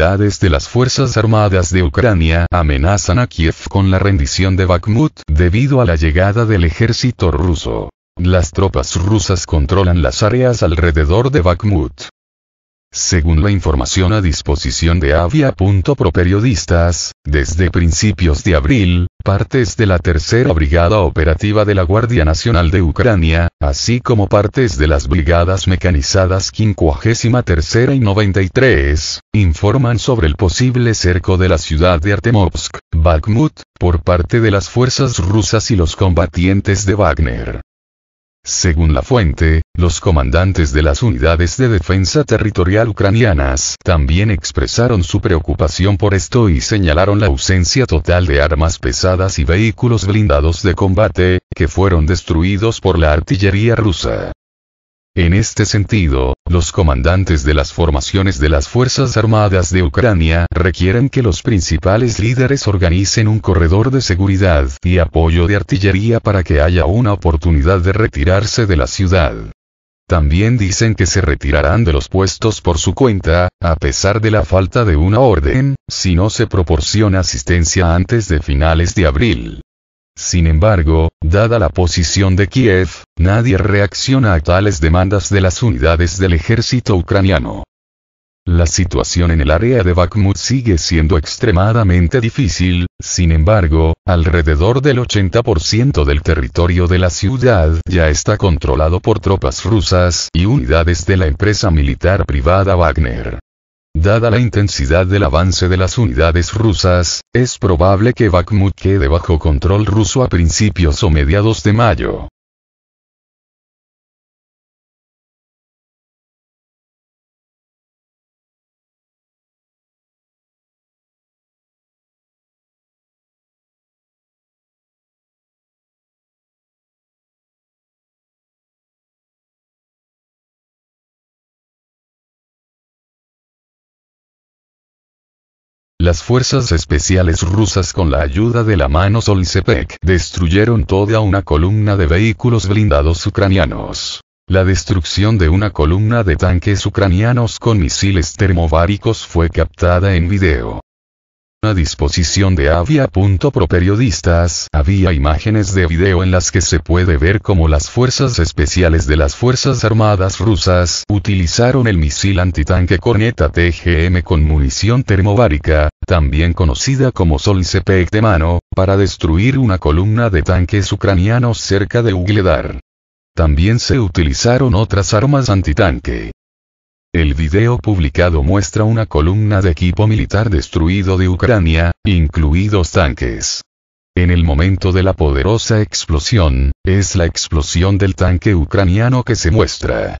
de las Fuerzas Armadas de Ucrania amenazan a Kiev con la rendición de Bakhmut debido a la llegada del ejército ruso. Las tropas rusas controlan las áreas alrededor de Bakhmut. Según la información a disposición de avia.pro periodistas, desde principios de abril, partes de la Tercera Brigada Operativa de la Guardia Nacional de Ucrania, así como partes de las Brigadas Mecanizadas 53 y 93, informan sobre el posible cerco de la ciudad de Artemovsk, Bakhmut, por parte de las fuerzas rusas y los combatientes de Wagner. Según la fuente, los comandantes de las unidades de defensa territorial ucranianas también expresaron su preocupación por esto y señalaron la ausencia total de armas pesadas y vehículos blindados de combate, que fueron destruidos por la artillería rusa. En este sentido, los comandantes de las formaciones de las Fuerzas Armadas de Ucrania requieren que los principales líderes organicen un corredor de seguridad y apoyo de artillería para que haya una oportunidad de retirarse de la ciudad. También dicen que se retirarán de los puestos por su cuenta, a pesar de la falta de una orden, si no se proporciona asistencia antes de finales de abril. Sin embargo, dada la posición de Kiev, nadie reacciona a tales demandas de las unidades del ejército ucraniano. La situación en el área de Bakhmut sigue siendo extremadamente difícil, sin embargo, alrededor del 80% del territorio de la ciudad ya está controlado por tropas rusas y unidades de la empresa militar privada Wagner. Dada la intensidad del avance de las unidades rusas, es probable que Bakhmut quede bajo control ruso a principios o mediados de mayo. Las fuerzas especiales rusas con la ayuda de la mano Solzepek destruyeron toda una columna de vehículos blindados ucranianos. La destrucción de una columna de tanques ucranianos con misiles termobáricos fue captada en video a disposición de periodistas había imágenes de video en las que se puede ver cómo las fuerzas especiales de las Fuerzas Armadas rusas utilizaron el misil antitanque corneta TGM con munición termobárica, también conocida como sol Solsepec de mano, para destruir una columna de tanques ucranianos cerca de Ugledar. También se utilizaron otras armas antitanque. El video publicado muestra una columna de equipo militar destruido de Ucrania, incluidos tanques. En el momento de la poderosa explosión, es la explosión del tanque ucraniano que se muestra.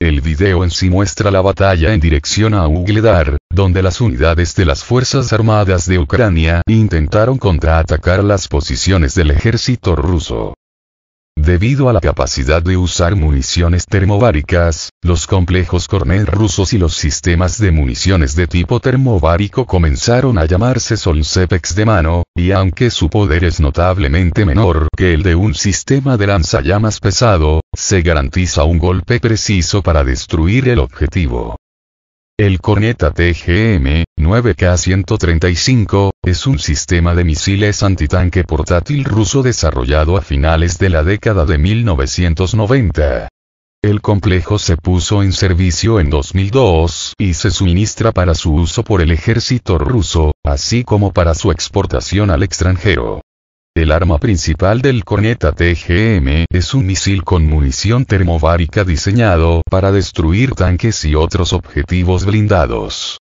El video en sí muestra la batalla en dirección a Ugledar, donde las unidades de las Fuerzas Armadas de Ucrania intentaron contraatacar las posiciones del ejército ruso. Debido a la capacidad de usar municiones termobáricas, los complejos cornet rusos y los sistemas de municiones de tipo termobárico comenzaron a llamarse Solsepex de mano, y aunque su poder es notablemente menor que el de un sistema de lanzallamas pesado, se garantiza un golpe preciso para destruir el objetivo. El Corneta TGM 9K-135 es un sistema de misiles antitanque portátil ruso desarrollado a finales de la década de 1990. El complejo se puso en servicio en 2002 y se suministra para su uso por el ejército ruso, así como para su exportación al extranjero. El arma principal del corneta TGM es un misil con munición termovárica diseñado para destruir tanques y otros objetivos blindados.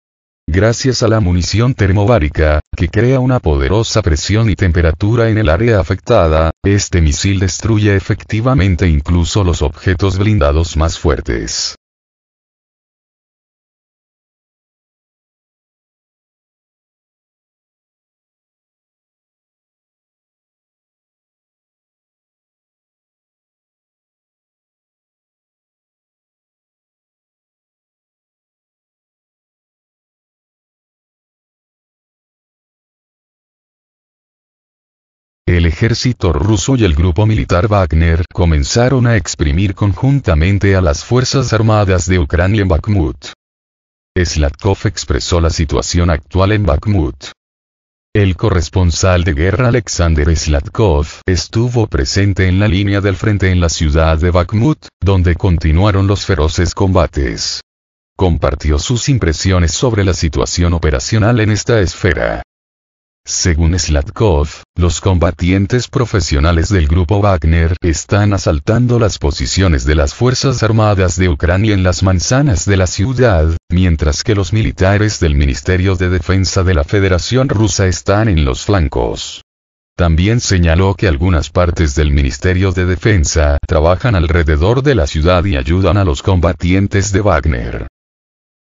Gracias a la munición termovárica, que crea una poderosa presión y temperatura en el área afectada, este misil destruye efectivamente incluso los objetos blindados más fuertes. El ejército ruso y el grupo militar Wagner comenzaron a exprimir conjuntamente a las Fuerzas Armadas de Ucrania en Bakhmut. Slatkov expresó la situación actual en Bakhmut. El corresponsal de guerra Alexander Slatkov estuvo presente en la línea del frente en la ciudad de Bakhmut, donde continuaron los feroces combates. Compartió sus impresiones sobre la situación operacional en esta esfera. Según Slatkov, los combatientes profesionales del grupo Wagner están asaltando las posiciones de las Fuerzas Armadas de Ucrania en las manzanas de la ciudad, mientras que los militares del Ministerio de Defensa de la Federación Rusa están en los flancos. También señaló que algunas partes del Ministerio de Defensa trabajan alrededor de la ciudad y ayudan a los combatientes de Wagner.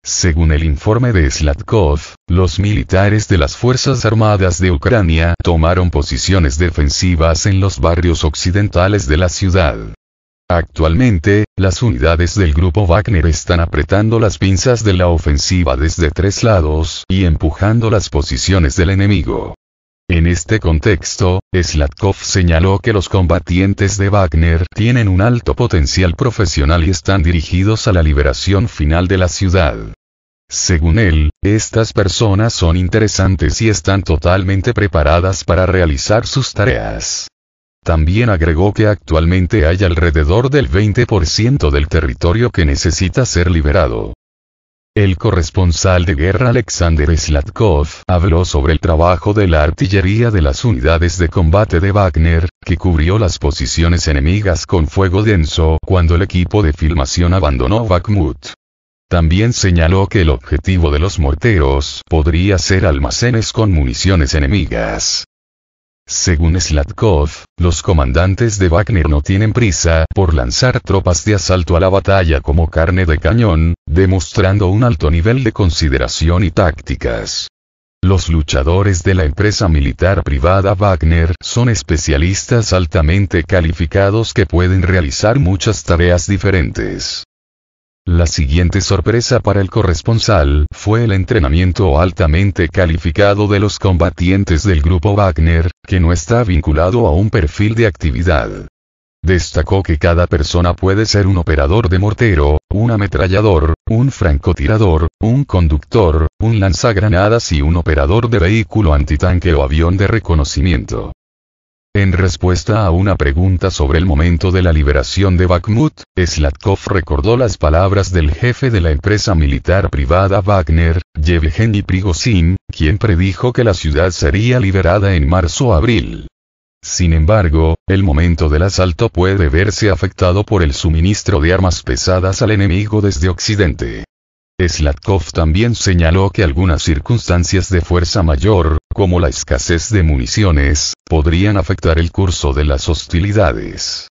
Según el informe de Slatkov, los militares de las Fuerzas Armadas de Ucrania tomaron posiciones defensivas en los barrios occidentales de la ciudad. Actualmente, las unidades del grupo Wagner están apretando las pinzas de la ofensiva desde tres lados y empujando las posiciones del enemigo. En este contexto, Slatkov señaló que los combatientes de Wagner tienen un alto potencial profesional y están dirigidos a la liberación final de la ciudad. Según él, estas personas son interesantes y están totalmente preparadas para realizar sus tareas. También agregó que actualmente hay alrededor del 20% del territorio que necesita ser liberado. El corresponsal de guerra Alexander Slatkov habló sobre el trabajo de la artillería de las unidades de combate de Wagner, que cubrió las posiciones enemigas con fuego denso cuando el equipo de filmación abandonó Bakhmut. También señaló que el objetivo de los morteros podría ser almacenes con municiones enemigas. Según Slatkov, los comandantes de Wagner no tienen prisa por lanzar tropas de asalto a la batalla como carne de cañón, demostrando un alto nivel de consideración y tácticas. Los luchadores de la empresa militar privada Wagner son especialistas altamente calificados que pueden realizar muchas tareas diferentes. La siguiente sorpresa para el corresponsal fue el entrenamiento altamente calificado de los combatientes del grupo Wagner, que no está vinculado a un perfil de actividad. Destacó que cada persona puede ser un operador de mortero, un ametrallador, un francotirador, un conductor, un lanzagranadas y un operador de vehículo antitanque o avión de reconocimiento. En respuesta a una pregunta sobre el momento de la liberación de Bakhmut, Slatkov recordó las palabras del jefe de la empresa militar privada Wagner, Yevgeny Prigozhin, quien predijo que la ciudad sería liberada en marzo-abril. Sin embargo, el momento del asalto puede verse afectado por el suministro de armas pesadas al enemigo desde Occidente. Slatkov también señaló que algunas circunstancias de fuerza mayor, como la escasez de municiones, podrían afectar el curso de las hostilidades.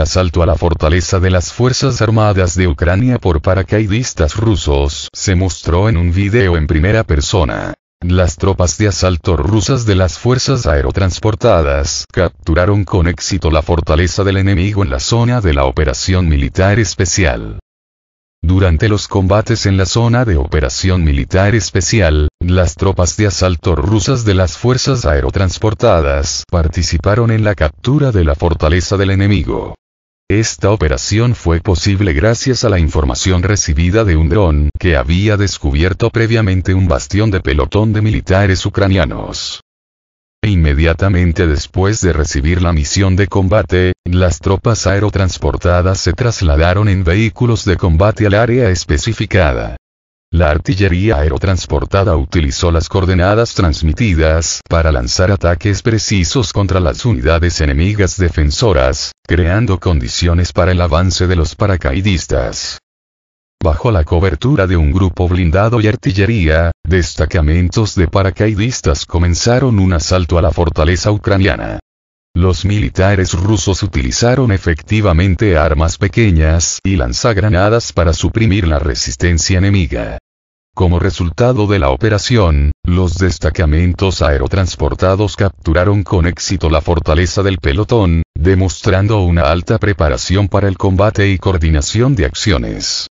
el asalto a la fortaleza de las Fuerzas Armadas de Ucrania por paracaidistas rusos se mostró en un video en primera persona. Las tropas de asalto rusas de las fuerzas aerotransportadas capturaron con éxito la fortaleza del enemigo en la zona de la operación militar especial. Durante los combates en la zona de operación militar especial, las tropas de asalto rusas de las fuerzas aerotransportadas participaron en la captura de la fortaleza del enemigo. Esta operación fue posible gracias a la información recibida de un dron que había descubierto previamente un bastión de pelotón de militares ucranianos. Inmediatamente después de recibir la misión de combate, las tropas aerotransportadas se trasladaron en vehículos de combate al área especificada. La artillería aerotransportada utilizó las coordenadas transmitidas para lanzar ataques precisos contra las unidades enemigas defensoras, creando condiciones para el avance de los paracaidistas. Bajo la cobertura de un grupo blindado y artillería, destacamentos de paracaidistas comenzaron un asalto a la fortaleza ucraniana. Los militares rusos utilizaron efectivamente armas pequeñas y lanzagranadas para suprimir la resistencia enemiga. Como resultado de la operación, los destacamentos aerotransportados capturaron con éxito la fortaleza del pelotón, demostrando una alta preparación para el combate y coordinación de acciones.